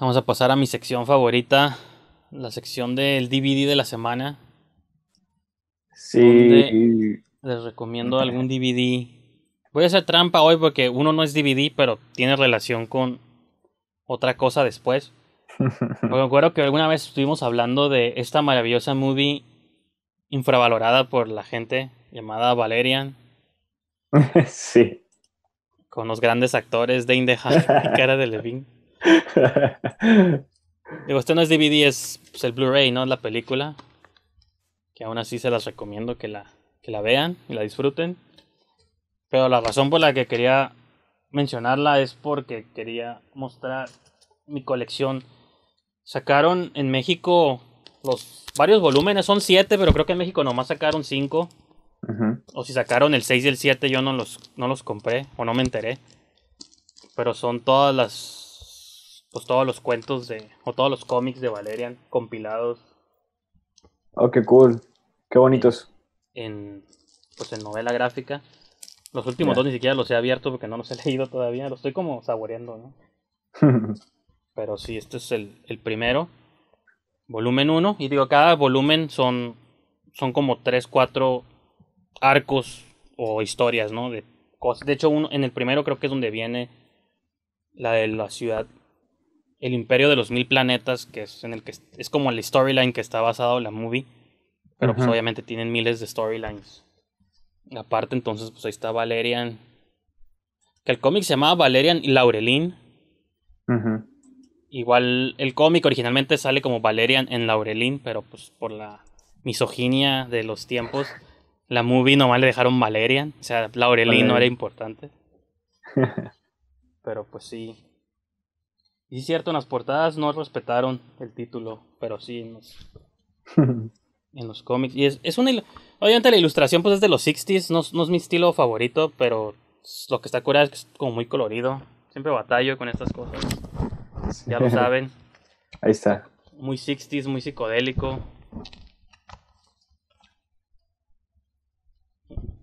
Vamos a pasar a mi sección favorita, la sección del DVD de la semana. Sí. Donde les recomiendo algún DVD. Voy a hacer trampa hoy porque uno no es DVD, pero tiene relación con otra cosa después. Me acuerdo que alguna vez estuvimos hablando de esta maravillosa movie infravalorada por la gente llamada Valerian. Sí. Con los grandes actores de Indeja y Cara de Levine. Digo, este no es DVD, es pues, el Blu-ray, ¿no? es La película. Que aún así se las recomiendo que la, la vean y la disfruten. Pero la razón por la que quería mencionarla es porque quería mostrar mi colección. Sacaron en México los varios volúmenes, son siete, pero creo que en México nomás sacaron cinco. O si sacaron el 6 y el 7, yo no los, no los compré o no me enteré. Pero son todas las pues todos los cuentos de, o todos los cómics de Valerian compilados. Oh, qué cool, qué bonitos. En, pues en novela gráfica. Los últimos dos ni siquiera los he abierto porque no los he leído todavía, los estoy como saboreando, ¿no? Pero sí, este es el, primero, volumen 1, y digo, cada volumen son, son como 3, 4 arcos o historias, ¿no? De, cosas. de hecho, uno, en el primero creo que es donde viene la de la ciudad el Imperio de los Mil Planetas, que es en el que es como la storyline que está basado la movie. Pero pues obviamente tienen miles de storylines. Aparte, entonces, pues ahí está Valerian. Que el cómic se llamaba Valerian y Laurelin. Igual el cómic originalmente sale como Valerian en Laurelin, pero pues por la misoginia de los tiempos, la movie nomás le dejaron Valerian. O sea, Laurelin no era importante. pero pues sí. Y es cierto, en las portadas no respetaron el título, pero sí en los, cómics. Y es, es Obviamente la ilustración pues es de los 60s, no, es mi estilo favorito, pero lo que está curado es que es como muy colorido. Siempre batallo con estas cosas. Ya lo saben. Ahí está. Muy 60s, muy psicodélico.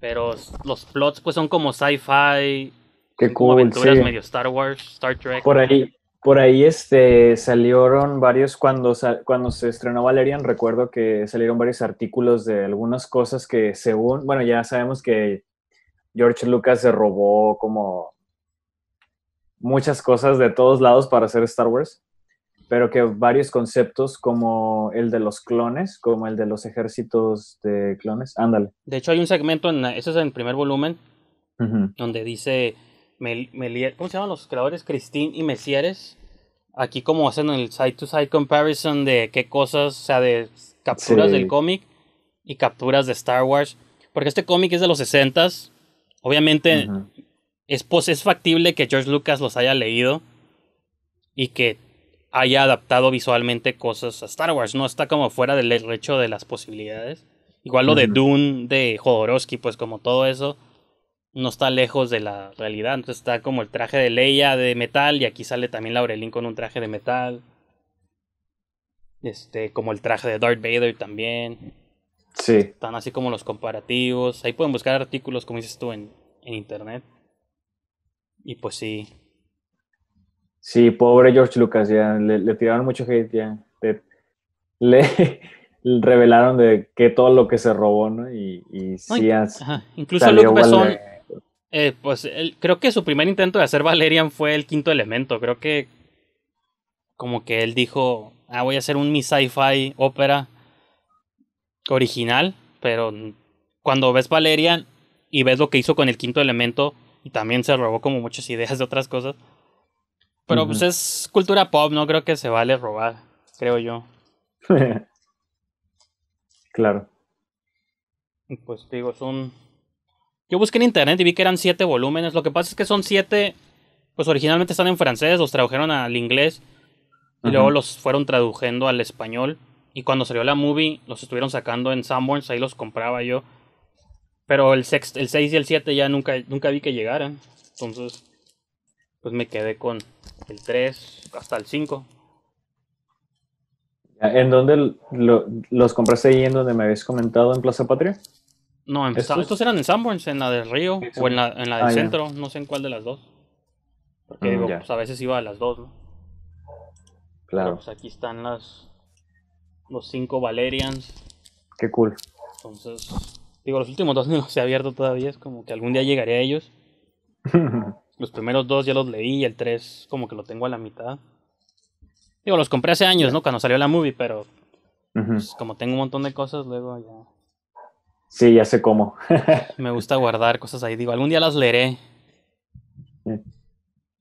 Pero los plots pues son como sci-fi. Qué aventuras medio Star Wars, Star Trek. Por ahí, por ahí este, salieron varios, cuando, cuando se estrenó Valerian, recuerdo que salieron varios artículos de algunas cosas que según, bueno, ya sabemos que George Lucas se robó como muchas cosas de todos lados para hacer Star Wars, pero que varios conceptos como el de los clones, como el de los ejércitos de clones, ándale. De hecho hay un segmento, en, ese es el primer volumen, donde dice ¿cómo se llaman los creadores? Christine y Messieres Aquí como hacen el side-to-side comparison de qué cosas, o sea, de capturas del cómic y capturas de Star Wars. Porque este cómic es de los 60 Obviamente es, es factible que George Lucas los haya leído y que haya adaptado visualmente cosas a Star Wars. No está como fuera del derecho de las posibilidades. Igual lo de Dune, de Jodorowsky, pues como todo eso no está lejos de la realidad. Entonces está como el traje de Leia de metal y aquí sale también Laurelín con un traje de metal. Este, como el traje de Darth Vader también. Sí. Están así como los comparativos. Ahí pueden buscar artículos, como dices tú, en, en internet. Y pues sí. Sí, pobre George Lucas, ya le, tiraron mucho hate, ya. Le, revelaron de que todo lo que se robó, ¿no? Y, y sí, incluso eh, pues creo que su primer intento de hacer Valerian fue el quinto elemento. Creo que como que él dijo, ah, voy a hacer un mi sci-fi ópera original, pero cuando ves Valerian y ves lo que hizo con el quinto elemento, y también se robó como muchas ideas de otras cosas. Pero pues es cultura pop, no creo que se vale robar, creo yo. claro. Pues digo, es un yo busqué en internet y vi que eran siete volúmenes. Lo que pasa es que son siete, pues originalmente están en francés, los tradujeron al inglés y luego los fueron traduciendo al español. Y cuando salió la movie, los estuvieron sacando en Sanborns, ahí los compraba yo. Pero el, 6 y el 7 ya nunca, nunca vi que llegaran. Entonces, pues me quedé con el 3 hasta el 5. ¿En dónde los compraste ahí en donde me habías comentado en Plaza Patria? No, en, estos, eran en Sanborns, en la del río o en la, del ah, centro, no sé en cuál de las dos. Porque mm, digo, pues a veces iba a las dos, ¿no? Claro. Pues, aquí están las los cinco Valerians. Qué cool. Entonces, digo, los últimos dos no se he abierto todavía, es como que algún día llegaré a ellos. los primeros dos ya los leí y el tres como que lo tengo a la mitad. Digo, los compré hace años, ¿no? Cuando salió la movie, pero pues, como tengo un montón de cosas, luego ya Sí, ya sé cómo. Me gusta guardar cosas ahí. Digo, algún día las leeré.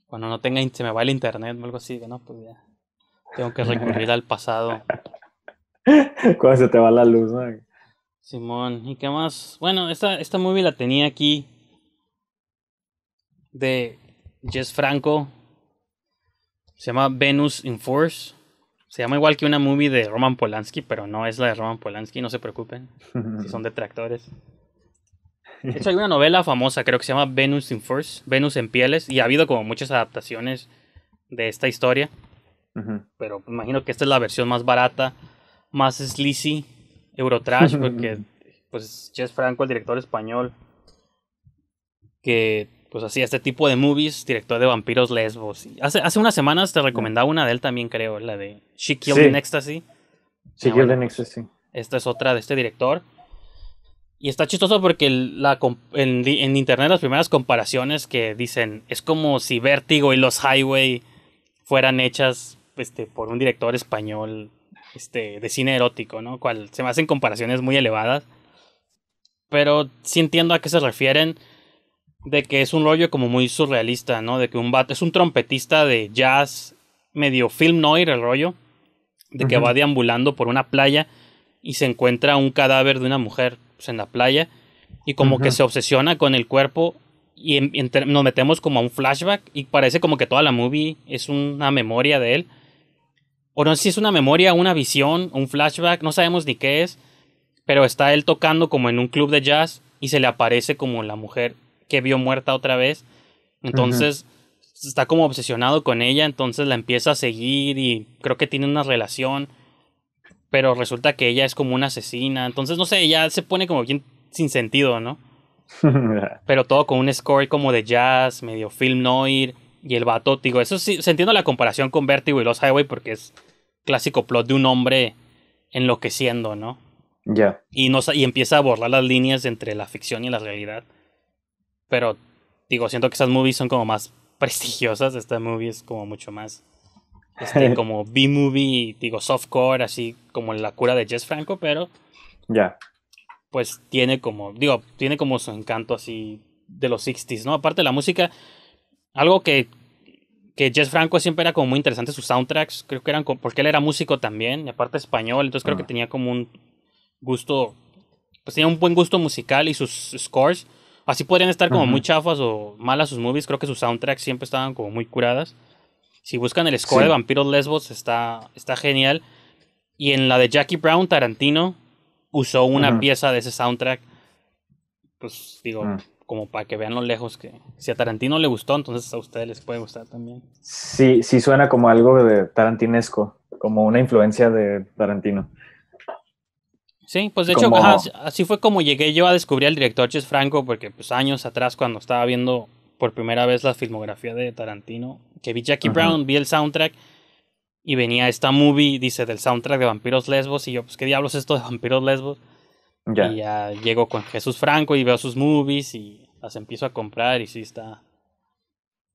Cuando no tenga, se me va el internet o algo así. no, pues ya. Tengo que recurrir al pasado. Cuando se te va la luz, Simón, ¿y qué más? Bueno, esta, esta movie la tenía aquí. De Jess Franco. Se llama Venus in Force. Se llama igual que una movie de Roman Polanski, pero no es la de Roman Polanski, no se preocupen. son detractores. De hecho, hay una novela famosa, creo que se llama Venus in Furs, Venus en Pieles, y ha habido como muchas adaptaciones de esta historia. Pero imagino que esta es la versión más barata, más sleazy, Eurotrash, porque pues Jess Franco, el director español, que pues así, este tipo de movies, director de vampiros lesbos. Hace, hace unas semanas te recomendaba una de él también, creo, la de She Killed in Ecstasy. She ah, Killed in Ecstasy. Esta es otra de este director. Y está chistoso porque en, internet las primeras comparaciones que dicen es como si Vértigo y Los Highway fueran hechas este, por un director español este, de cine erótico, ¿no? Cual, se me hacen comparaciones muy elevadas. Pero sí entiendo a qué se refieren de que es un rollo como muy surrealista, ¿no? De que un vato es un trompetista de jazz, medio film noir el rollo, de que va deambulando por una playa y se encuentra un cadáver de una mujer pues, en la playa y como que se obsesiona con el cuerpo y nos metemos como a un flashback y parece como que toda la movie es una memoria de él. O no sé si es una memoria, una visión, un flashback, no sabemos ni qué es, pero está él tocando como en un club de jazz y se le aparece como la mujer que vio muerta otra vez. Entonces está como obsesionado con ella, entonces la empieza a seguir y creo que tiene una relación, pero resulta que ella es como una asesina, entonces no sé, ella se pone como bien sin sentido, ¿no? pero todo con un score como de jazz, medio film noir y el vato, digo, eso sí, se entiende la comparación con Vertigo y Los Highway porque es clásico plot de un hombre enloqueciendo, ¿no? Ya. Y, no, y empieza a borrar las líneas entre la ficción y la realidad. Pero, digo, siento que esas movies son como más prestigiosas. Esta movie es como mucho más. Este, como B-movie, digo, softcore, así como la cura de Jess Franco, pero. Ya. Pues tiene como. Digo, tiene como su encanto así de los 60s, ¿no? Aparte de la música, algo que. Que Jess Franco siempre era como muy interesante sus soundtracks. Creo que eran. Porque él era músico también, y aparte español, entonces creo que ah. tenía como un gusto. Pues tenía un buen gusto musical y sus scores Así podrían estar como muy chafas o malas sus movies. Creo que sus soundtracks siempre estaban como muy curadas. Si buscan el score de Vampiros Lesbos, está, está genial. Y en la de Jackie Brown, Tarantino usó una pieza de ese soundtrack. Pues digo, ah. como para que vean lo lejos que. Si a Tarantino le gustó, entonces a ustedes les puede gustar también. Sí, sí suena como algo de tarantinesco, como una influencia de Tarantino. Sí, pues de hecho, así fue como llegué yo a descubrir al director Ches Franco, porque pues años atrás cuando estaba viendo por primera vez la filmografía de Tarantino, que vi Jackie Brown, vi el soundtrack y venía esta movie, dice, del soundtrack de Vampiros Lesbos y yo, pues qué diablos es esto de Vampiros Lesbos. Ya. Y ya llego con Jesús Franco y veo sus movies y las empiezo a comprar y sí está,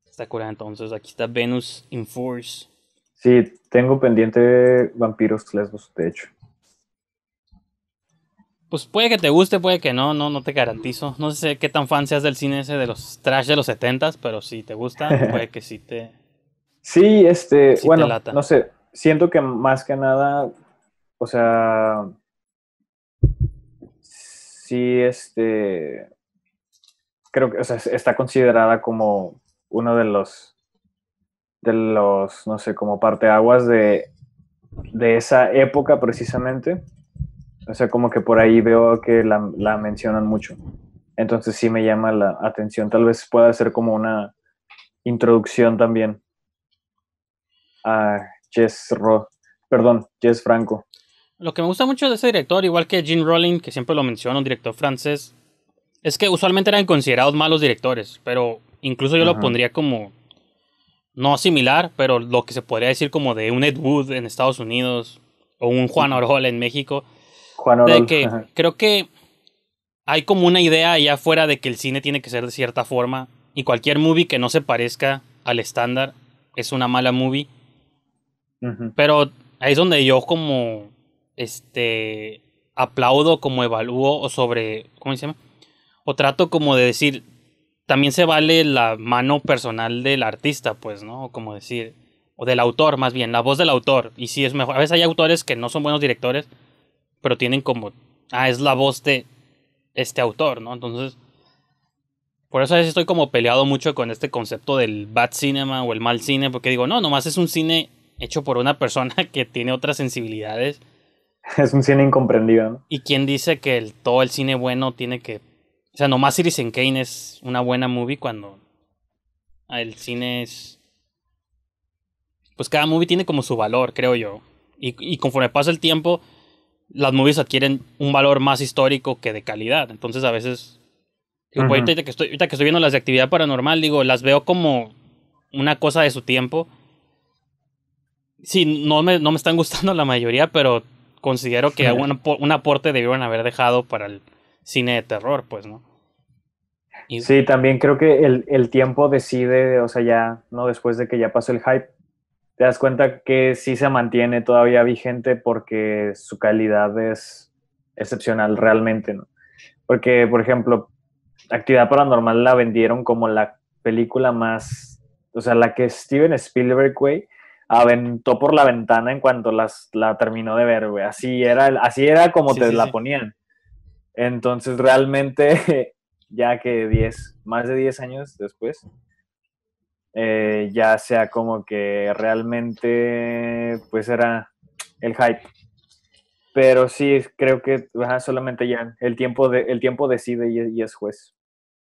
está curada. Entonces aquí está Venus in Force. Sí, tengo pendiente Vampiros Lesbos, de hecho. Pues puede que te guste, puede que no, no, no te garantizo. No sé qué tan fan seas del cine ese de los trash de los setentas, pero si te gusta, puede que sí te. Sí, este, bueno, no sé, siento que más que nada, o sea, sí, este, creo que o sea, está considerada como uno de los, de los, no sé, como parteaguas de, de esa época precisamente. O sea, como que por ahí veo que la, mencionan mucho. Entonces sí me llama la atención. Tal vez pueda ser como una introducción también a Jess Ro, perdón, Jess Franco. Lo que me gusta mucho de ese director, igual que Gene Rowling, que siempre lo menciono, un director francés, es que usualmente eran considerados malos directores, pero incluso yo lo pondría como no similar, pero lo que se podría decir como de un Ed Wood en Estados Unidos o un Juan Orjola en México, de que creo que hay como una idea allá afuera de que el cine tiene que ser de cierta forma y cualquier movie que no se parezca al estándar es una mala movie. Pero ahí es donde yo como este aplaudo, como evalúo o sobre, ¿cómo se llama? O trato como de decir, también se vale la mano personal del artista, pues, ¿no? Como decir, o del autor más bien, la voz del autor. Y si es mejor, a veces hay autores que no son buenos directores, pero tienen como, ah, es la voz de este autor, ¿no? Entonces, por eso a veces estoy como peleado mucho con este concepto del bad cinema o el mal cine, porque digo, no, nomás es un cine hecho por una persona que tiene otras sensibilidades. Es un cine incomprendido, ¿no? ¿Y quién dice que todo el cine bueno tiene que... O sea, nomás en Kane es una buena movie cuando el cine es... Pues cada movie tiene como su valor, creo yo. y conforme pasa el tiempo, las movies adquieren un valor más histórico que de calidad. Entonces a veces, digo, ahorita, que estoy, viendo las de actividad paranormal, digo, las veo como una cosa de su tiempo. Sí, no me, no me están gustando la mayoría, pero considero que un, un aporte debieron haber dejado para el cine de terror, pues, ¿no? Sí, también creo que el, el, tiempo decide, o sea, ya, ¿no? Después de que ya pasó el hype, te das cuenta que sí se mantiene todavía vigente porque su calidad es excepcional realmente, ¿no? Porque, por ejemplo, Actividad Paranormal la vendieron como la película más, o sea, la que Steven Spielberg, güey, aventó por la ventana en cuanto las, la terminó de ver, güey. Así era, así era como te la ponían. Entonces, realmente, ya que más de 10 años después, eh, ya sea como que realmente pues era el hype. Pero sí, creo que solamente ya el tiempo, el tiempo decide y es juez.